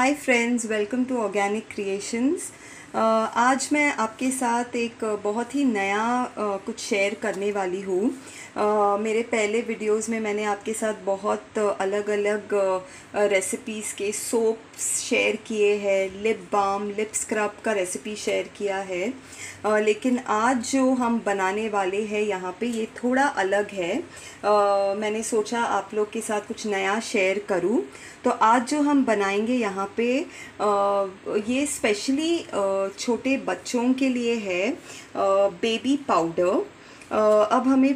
Hi friends, welcome to Organic Creations. आज मैं आपके साथ एक बहुत ही नया कुछ शेयर करने वाली हूँ मेरे पहले वीडियोस में मैंने आपके साथ बहुत अलग अलग रेसिपीज़ के सोप्स शेयर किए हैं लिप बाम लिप स्क्रब का रेसिपी शेयर किया है लेकिन आज जो हम बनाने वाले हैं यहाँ पे ये थोड़ा अलग है मैंने सोचा आप लोग के साथ कुछ नया शेयर करूँ तो आज जो हम बनाएंगे यहाँ पे ये स्पेशली छोटे बच्चों के लिए है बेबी पाउडर अब हमें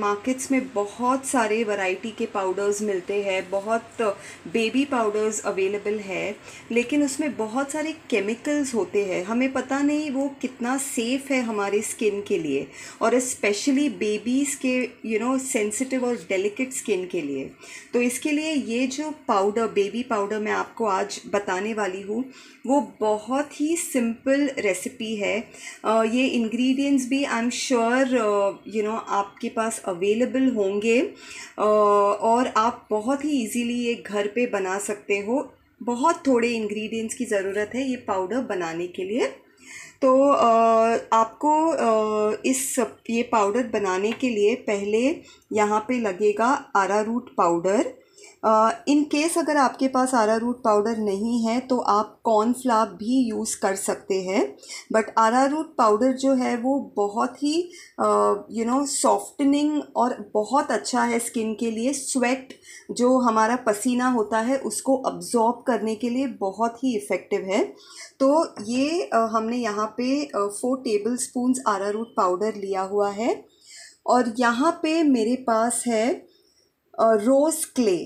मार्केट्स में बहुत सारे वैरायटी के पाउडर्स मिलते हैं बहुत बेबी पाउडर्स अवेलेबल है लेकिन उसमें बहुत सारे केमिकल्स होते हैं हमें पता नहीं वो कितना सेफ़ है हमारे स्किन के लिए और इस्पेशली बेबीज़ के यू नो सेंसिटिव और डेलिकेट स्किन के लिए तो इसके लिए ये जो पाउडर बेबी पाउडर मैं आपको आज बताने वाली हूँ वो बहुत ही सिंपल रेसिपी है ये इंग्रेडिएंट्स भी I am sure you know आपके पास अवेलेबल होंगे और आप बहुत ही इजीली ये घर पे बना सकते हो बहुत थोड़े इंग्रेडिएंट्स की ज़रूरत है ये पाउडर बनाने के लिए तो आपको इस ये पाउडर बनाने के लिए पहले यहाँ पे लगेगा arrowroot powder in case अगर आपके पास आरा रूट पाउडर नहीं है तो आप कॉर्नफ्लाप भी यूज़ कर सकते हैं बट आरा रूट पाउडर जो है वो बहुत ही यू नो सॉफ्टनिंग और बहुत अच्छा है स्किन के लिए स्वेट जो हमारा पसीना होता है उसको अब्जॉर्ब करने के लिए बहुत ही इफ़ेक्टिव है तो ये uh, हमने यहाँ पे four tablespoon arrowroot powder लिया हुआ है और यहाँ पे मेरे पास है रोज़ क्ले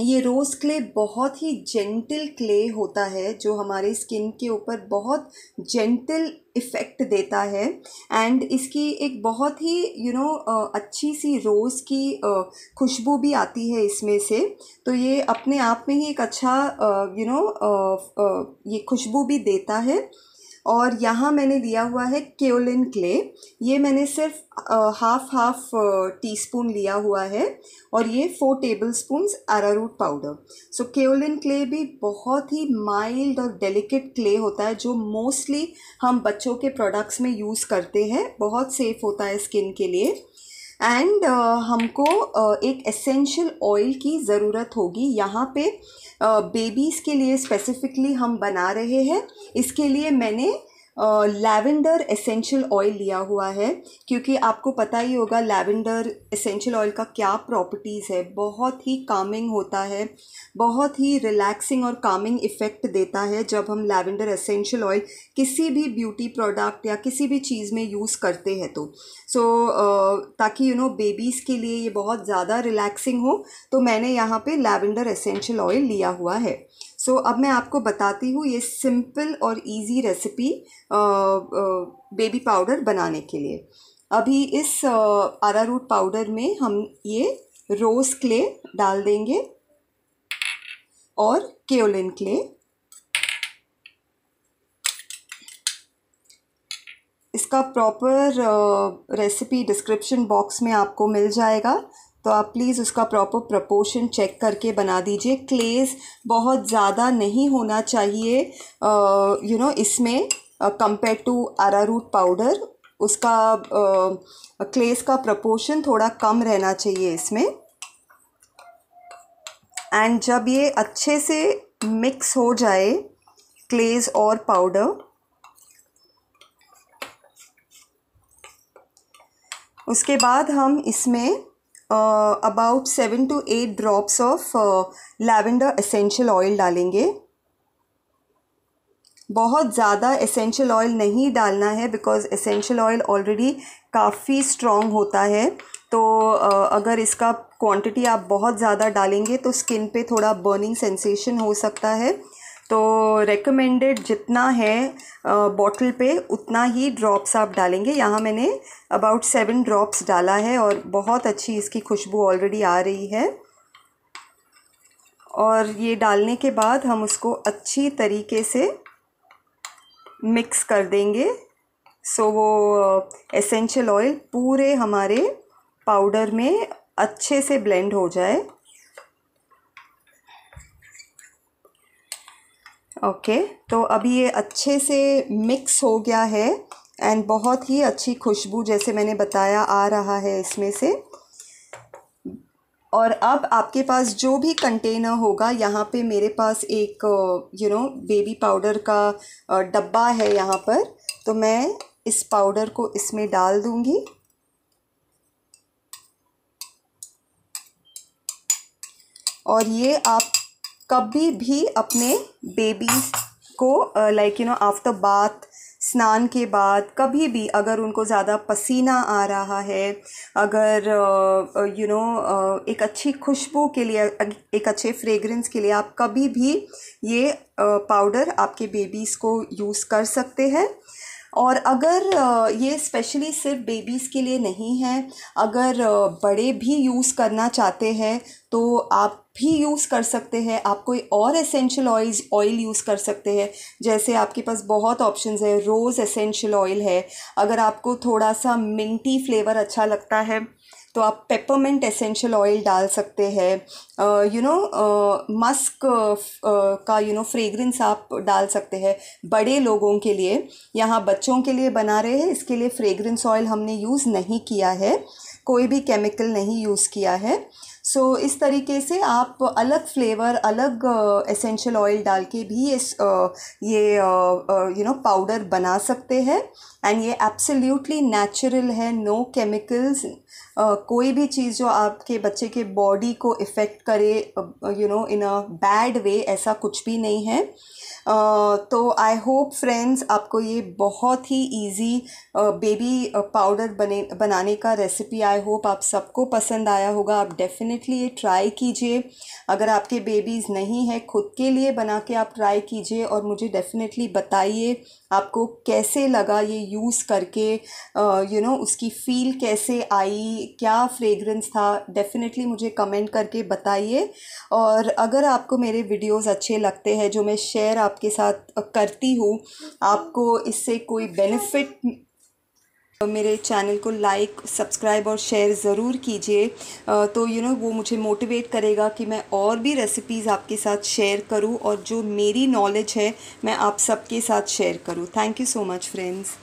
ये रोज़ क्ले बहुत ही जेंटल क्ले होता है जो हमारे स्किन के ऊपर बहुत जेंटल इफ़ेक्ट देता है एंड इसकी एक बहुत ही यू you नो know, अच्छी सी रोज़ की खुशबू भी आती है इसमें से तो ये अपने आप में ही एक अच्छा यू नो know, ये खुशबू भी देता है और यहाँ मैंने लिया हुआ है क्योलिन क्ले ये मैंने सिर्फ हाफ हाफ टी स्पून लिया हुआ है और ये four tablespoon arrowroot powder so kaolin clay भी बहुत ही माइल्ड और डेलिकेट क्ले होता है जो मोस्टली हम बच्चों के प्रोडक्ट्स में यूज़ करते हैं बहुत सेफ़ होता है स्किन के लिए एंड uh, हमको uh, एक एसेंशियल ऑयल की ज़रूरत होगी यहाँ पे बेबीज़ uh, के लिए स्पेसिफिकली हम बना रहे हैं इसके लिए मैंने लैवेंडर एसेंशियल ऑयल लिया हुआ है क्योंकि आपको पता ही होगा लैवेंडर एसेंशियल ऑयल का क्या प्रॉपर्टीज़ है बहुत ही कामिंग होता है बहुत ही रिलैक्सिंग और कामिंग इफ़ेक्ट देता है जब हम लैवेंडर एसेंशियल ऑयल किसी भी ब्यूटी प्रोडक्ट या किसी भी चीज़ में यूज़ करते हैं तो सो so, ताकि यू नो बेबीज़ के लिए ये बहुत ज़्यादा रिलैक्सिंग हो तो मैंने यहाँ पे लैवेंडर एसेंशियल ऑयल लिया हुआ है सो so, अब मैं आपको बताती हूँ ये सिंपल और इजी रेसिपी बेबी पाउडर बनाने के लिए अभी इस आरारूट पाउडर में हम ये रोज़ क्ले डाल देंगे और केओलिन क्ले इसका प्रॉपर रेसिपी डिस्क्रिप्शन बॉक्स में आपको मिल जाएगा तो आप प्लीज़ उसका प्रॉपर प्रपोर्शन चेक करके बना दीजिए क्लेज बहुत ज़्यादा नहीं होना चाहिए यू नो इसमें कंपेयर टू आरारूट पाउडर उसका क्लेज का प्रपोर्शन थोड़ा कम रहना चाहिए इसमें एंड जब ये अच्छे से मिक्स हो जाए क्लेज और पाउडर उसके बाद हम इसमें uh, about seven to eight drops of lavender essential oil डालेंगे बहुत ज़्यादा एसेंशियल ऑयल नहीं डालना है बिकॉज एसेंशियल ऑयल ऑलरेडी काफ़ी strong होता है तो uh, अगर इसका quantity आप बहुत ज़्यादा डालेंगे तो स्किन पे थोड़ा बर्निंग सेंसेशन हो सकता है तो रेकमेंडेड जितना है बॉटल पे उतना ही ड्रॉप्स आप डालेंगे यहाँ मैंने अबाउट सेवन ड्रॉप्स डाला है और बहुत अच्छी इसकी खुशबू ऑलरेडी आ रही है और ये डालने के बाद हम उसको अच्छी तरीके से मिक्स कर देंगे सो वो एसेंशियल ऑयल पूरे हमारे पाउडर में अच्छे से ब्लेंड हो जाए ओके तो अभी ये अच्छे से मिक्स हो गया है एंड बहुत ही अच्छी खुशबू जैसे मैंने बताया आ रहा है इसमें से और अब आपके पास जो भी कंटेनर होगा यहाँ पे मेरे पास एक यू नो बेबी पाउडर का डब्बा है यहाँ पर तो मैं इस पाउडर को इसमें डाल दूँगी और ये आप कभी भी अपने बेबीज़ को like you know after bath स्नान के बाद कभी भी अगर उनको ज़्यादा पसीना आ रहा है अगर you uh, know you know, uh, एक अच्छी खुशबू के लिए एक अच्छे फ्रेगरेंस के लिए आप कभी भी ये पाउडर uh, आपके बेबीज़ को यूज़ कर सकते हैं और अगर ये स्पेशली सिर्फ बेबीज़ के लिए नहीं है अगर बड़े भी यूज़ करना चाहते हैं तो आप भी यूज़ कर सकते हैं आप कोई और एसेंशियल ऑयल्स ऑयल यूज़ कर सकते हैं जैसे आपके पास बहुत ऑप्शंस है रोज़ एसेंशियल ऑयल है अगर आपको थोड़ा सा मिंटी फ्लेवर अच्छा लगता है तो आप पेपरमेंट एसेंशियल ऑयल डाल सकते हैं यू नो मस्क का यू नो फ्रेगरेंस आप डाल सकते हैं बड़े लोगों के लिए यहाँ बच्चों के लिए बना रहे हैं इसके लिए फ्रेगरेंस ऑयल हमने यूज़ नहीं किया है कोई भी केमिकल नहीं यूज़ किया है सो so, इस तरीके से आप अलग फ्लेवर अलग एसेंशियल ऑयल डाल के भी इस ये यू नो पाउडर बना सकते हैं एंड ये एब्सोल्युटली नेचुरल है नो केमिकल्स कोई भी चीज़ जो आपके बच्चे के बॉडी को इफ़ेक्ट करे you know in a bad way ऐसा कुछ भी नहीं है तो आई होप फ्रेंड्स आपको ये बहुत ही इजी बेबी पाउडर बने बनाने का रेसिपी आई होप आप सबको पसंद आया होगा आप डेफिनेटली ये ट्राई कीजिए अगर आपके बेबीज़ नहीं है खुद के लिए बना के आप ट्राई कीजिए और मुझे डेफिनेटली बताइए आपको कैसे लगा ये यूज़ करके यू नो you know, उसकी फ़ील कैसे आई क्या फ्रेगरेंस था डेफिनेटली मुझे कमेंट करके बताइए और अगर आपको मेरे वीडियोस अच्छे लगते हैं जो मैं शेयर आपके साथ करती हूँ आपको इससे कोई बेनिफिट तो मेरे चैनल को लाइक सब्सक्राइब और शेयर ज़रूर कीजिए तो यू you नो know, वो मुझे मोटिवेट करेगा कि मैं और भी रेसिपीज़ आपके साथ शेयर करूँ और जो मेरी नॉलेज है मैं आप सबके साथ शेयर करूँ thank you so much friends